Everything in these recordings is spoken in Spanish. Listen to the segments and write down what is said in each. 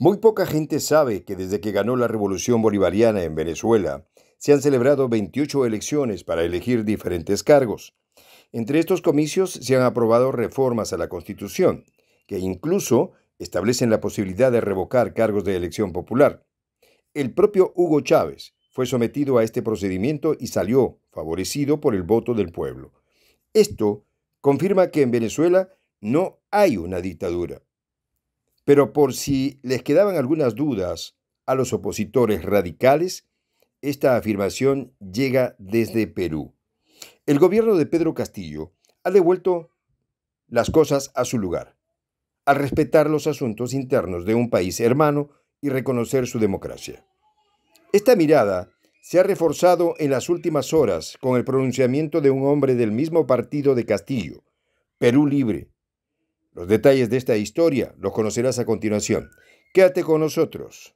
Muy poca gente sabe que desde que ganó la revolución bolivariana en Venezuela, se han celebrado 28 elecciones para elegir diferentes cargos. Entre estos comicios se han aprobado reformas a la Constitución, que incluso establecen la posibilidad de revocar cargos de elección popular. El propio Hugo Chávez fue sometido a este procedimiento y salió favorecido por el voto del pueblo. Esto confirma que en Venezuela no hay una dictadura, pero por si les quedaban algunas dudas a los opositores radicales, esta afirmación llega desde Perú. El gobierno de Pedro Castillo ha devuelto las cosas a su lugar, al respetar los asuntos internos de un país hermano y reconocer su democracia. Esta mirada se ha reforzado en las últimas horas con el pronunciamiento de un hombre del mismo partido de Castillo, Perú Libre, los detalles de esta historia los conocerás a continuación. Quédate con nosotros.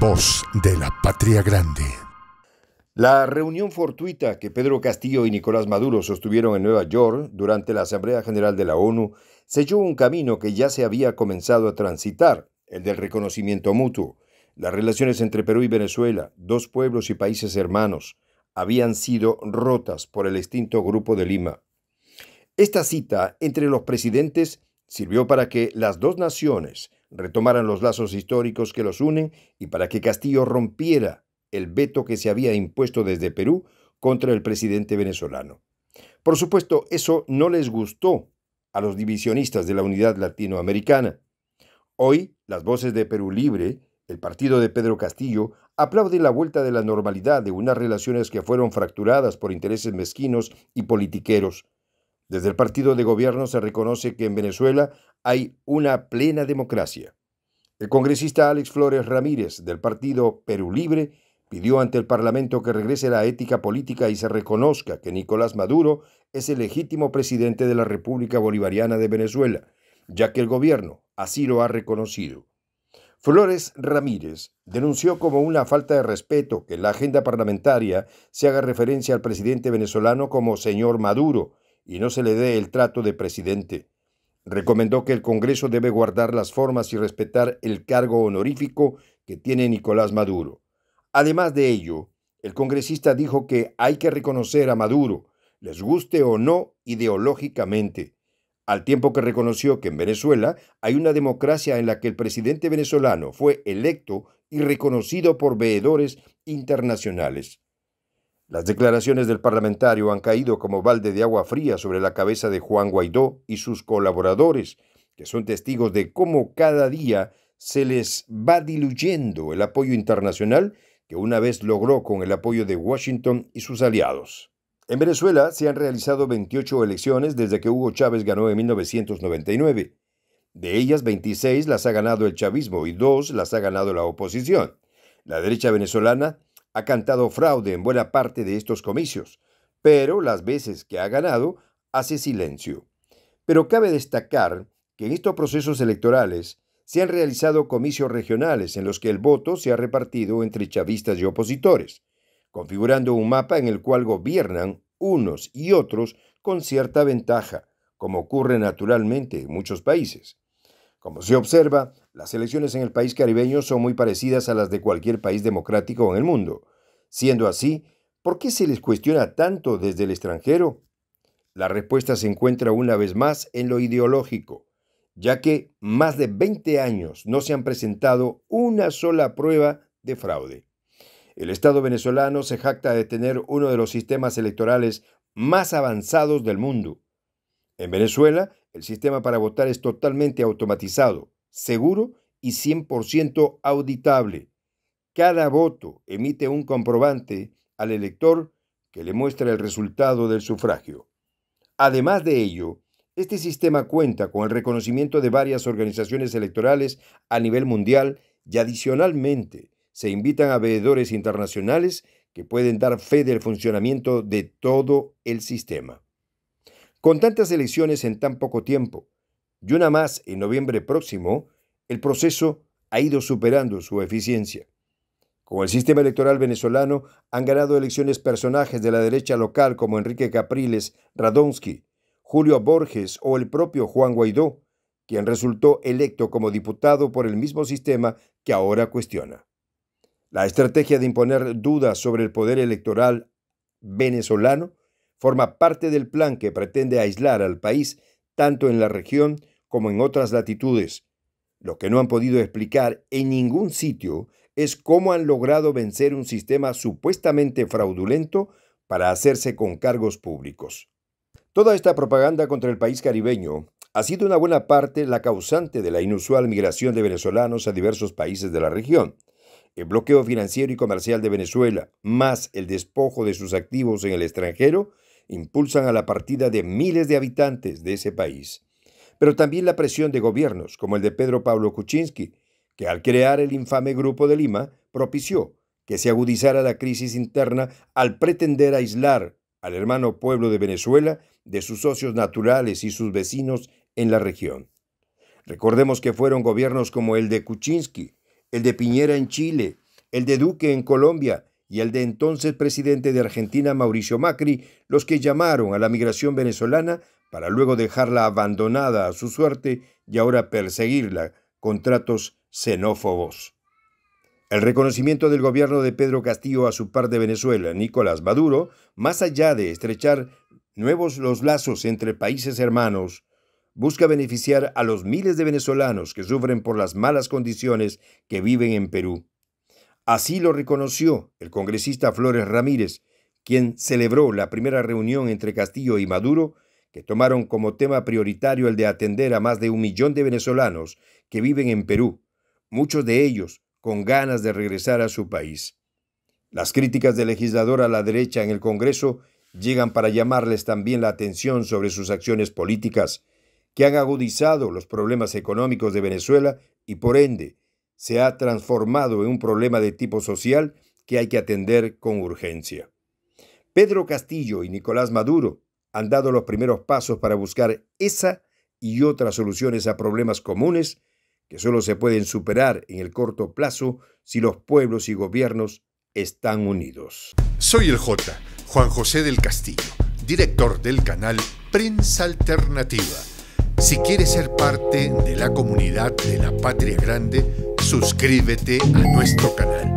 Voz de la Patria Grande. La reunión fortuita que Pedro Castillo y Nicolás Maduro sostuvieron en Nueva York durante la Asamblea General de la ONU selló un camino que ya se había comenzado a transitar, el del reconocimiento mutuo. Las relaciones entre Perú y Venezuela, dos pueblos y países hermanos, habían sido rotas por el extinto Grupo de Lima. Esta cita entre los presidentes sirvió para que las dos naciones retomaran los lazos históricos que los unen y para que Castillo rompiera el veto que se había impuesto desde Perú contra el presidente venezolano. Por supuesto, eso no les gustó a los divisionistas de la unidad latinoamericana. Hoy, las voces de Perú Libre, el partido de Pedro Castillo, aplauden la vuelta de la normalidad de unas relaciones que fueron fracturadas por intereses mezquinos y politiqueros. Desde el partido de gobierno se reconoce que en Venezuela hay una plena democracia. El congresista Alex Flores Ramírez, del partido Perú Libre, Pidió ante el Parlamento que regrese la ética política y se reconozca que Nicolás Maduro es el legítimo presidente de la República Bolivariana de Venezuela, ya que el gobierno así lo ha reconocido. Flores Ramírez denunció como una falta de respeto que en la agenda parlamentaria se haga referencia al presidente venezolano como señor Maduro y no se le dé el trato de presidente. Recomendó que el Congreso debe guardar las formas y respetar el cargo honorífico que tiene Nicolás Maduro. Además de ello, el congresista dijo que hay que reconocer a Maduro, les guste o no ideológicamente, al tiempo que reconoció que en Venezuela hay una democracia en la que el presidente venezolano fue electo y reconocido por veedores internacionales. Las declaraciones del parlamentario han caído como balde de agua fría sobre la cabeza de Juan Guaidó y sus colaboradores, que son testigos de cómo cada día se les va diluyendo el apoyo internacional que una vez logró con el apoyo de Washington y sus aliados. En Venezuela se han realizado 28 elecciones desde que Hugo Chávez ganó en 1999. De ellas, 26 las ha ganado el chavismo y dos las ha ganado la oposición. La derecha venezolana ha cantado fraude en buena parte de estos comicios, pero las veces que ha ganado hace silencio. Pero cabe destacar que en estos procesos electorales se han realizado comicios regionales en los que el voto se ha repartido entre chavistas y opositores, configurando un mapa en el cual gobiernan unos y otros con cierta ventaja, como ocurre naturalmente en muchos países. Como se observa, las elecciones en el país caribeño son muy parecidas a las de cualquier país democrático en el mundo. Siendo así, ¿por qué se les cuestiona tanto desde el extranjero? La respuesta se encuentra una vez más en lo ideológico ya que más de 20 años no se han presentado una sola prueba de fraude. El Estado venezolano se jacta de tener uno de los sistemas electorales más avanzados del mundo. En Venezuela, el sistema para votar es totalmente automatizado, seguro y 100% auditable. Cada voto emite un comprobante al elector que le muestra el resultado del sufragio. Además de ello, este sistema cuenta con el reconocimiento de varias organizaciones electorales a nivel mundial y adicionalmente se invitan a veedores internacionales que pueden dar fe del funcionamiento de todo el sistema. Con tantas elecciones en tan poco tiempo y una más en noviembre próximo, el proceso ha ido superando su eficiencia. Con el sistema electoral venezolano han ganado elecciones personajes de la derecha local como Enrique Capriles Radonsky, Julio Borges o el propio Juan Guaidó, quien resultó electo como diputado por el mismo sistema que ahora cuestiona. La estrategia de imponer dudas sobre el poder electoral venezolano forma parte del plan que pretende aislar al país tanto en la región como en otras latitudes. Lo que no han podido explicar en ningún sitio es cómo han logrado vencer un sistema supuestamente fraudulento para hacerse con cargos públicos. Toda esta propaganda contra el país caribeño ha sido una buena parte la causante de la inusual migración de venezolanos a diversos países de la región. El bloqueo financiero y comercial de Venezuela, más el despojo de sus activos en el extranjero, impulsan a la partida de miles de habitantes de ese país. Pero también la presión de gobiernos, como el de Pedro Pablo Kuczynski, que al crear el infame Grupo de Lima propició que se agudizara la crisis interna al pretender aislar al hermano pueblo de Venezuela, de sus socios naturales y sus vecinos en la región. Recordemos que fueron gobiernos como el de Kuczynski, el de Piñera en Chile, el de Duque en Colombia y el de entonces presidente de Argentina Mauricio Macri los que llamaron a la migración venezolana para luego dejarla abandonada a su suerte y ahora perseguirla con tratos xenófobos. El reconocimiento del gobierno de Pedro Castillo a su par de Venezuela, Nicolás Maduro, más allá de estrechar nuevos los lazos entre países hermanos, busca beneficiar a los miles de venezolanos que sufren por las malas condiciones que viven en Perú. Así lo reconoció el congresista Flores Ramírez, quien celebró la primera reunión entre Castillo y Maduro, que tomaron como tema prioritario el de atender a más de un millón de venezolanos que viven en Perú, muchos de ellos con ganas de regresar a su país. Las críticas del legislador a la derecha en el Congreso llegan para llamarles también la atención sobre sus acciones políticas, que han agudizado los problemas económicos de Venezuela y por ende se ha transformado en un problema de tipo social que hay que atender con urgencia. Pedro Castillo y Nicolás Maduro han dado los primeros pasos para buscar esa y otras soluciones a problemas comunes que solo se pueden superar en el corto plazo si los pueblos y gobiernos están unidos. Soy el J, Juan José del Castillo, director del canal Prensa Alternativa. Si quieres ser parte de la comunidad de la Patria Grande, suscríbete a nuestro canal.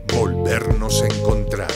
nos encontrar.